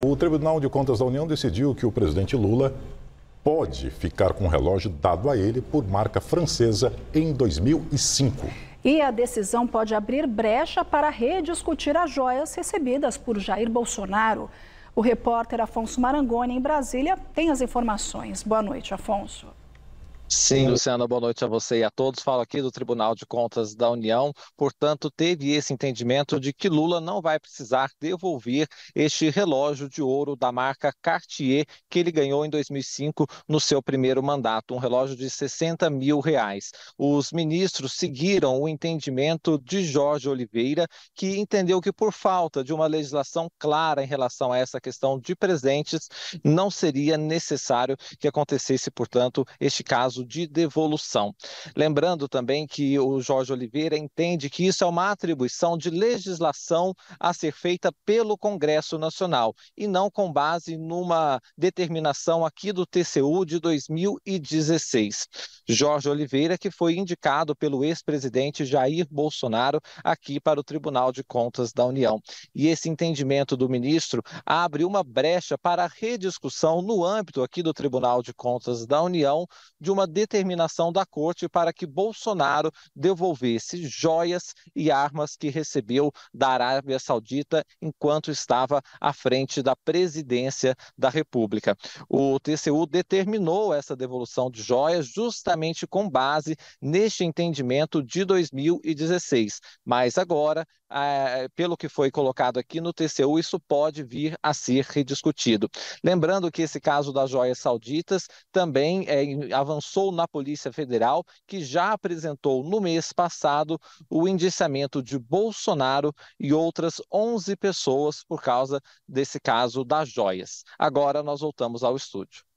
O Tribunal de Contas da União decidiu que o presidente Lula pode ficar com o relógio dado a ele por marca francesa em 2005. E a decisão pode abrir brecha para rediscutir as joias recebidas por Jair Bolsonaro. O repórter Afonso Marangoni, em Brasília, tem as informações. Boa noite, Afonso. Sim, Luciano, boa noite a você e a todos. Falo aqui do Tribunal de Contas da União. Portanto, teve esse entendimento de que Lula não vai precisar devolver este relógio de ouro da marca Cartier que ele ganhou em 2005 no seu primeiro mandato, um relógio de 60 mil reais. Os ministros seguiram o entendimento de Jorge Oliveira, que entendeu que por falta de uma legislação clara em relação a essa questão de presentes, não seria necessário que acontecesse, portanto, este caso prazo de devolução. Lembrando também que o Jorge Oliveira entende que isso é uma atribuição de legislação a ser feita pelo Congresso Nacional e não com base numa determinação aqui do TCU de 2016. Jorge Oliveira, que foi indicado pelo ex-presidente Jair Bolsonaro aqui para o Tribunal de Contas da União. E esse entendimento do ministro abre uma brecha para a rediscussão no âmbito aqui do Tribunal de Contas da União de uma determinação da corte para que Bolsonaro devolvesse joias e armas que recebeu da Arábia Saudita enquanto estava à frente da presidência da República. O TCU determinou essa devolução de joias justamente com base neste entendimento de 2016. Mas agora, é, pelo que foi colocado aqui no TCU, isso pode vir a ser rediscutido. Lembrando que esse caso das joias sauditas também é, avançou passou na Polícia Federal, que já apresentou no mês passado o indiciamento de Bolsonaro e outras 11 pessoas por causa desse caso das joias. Agora nós voltamos ao estúdio.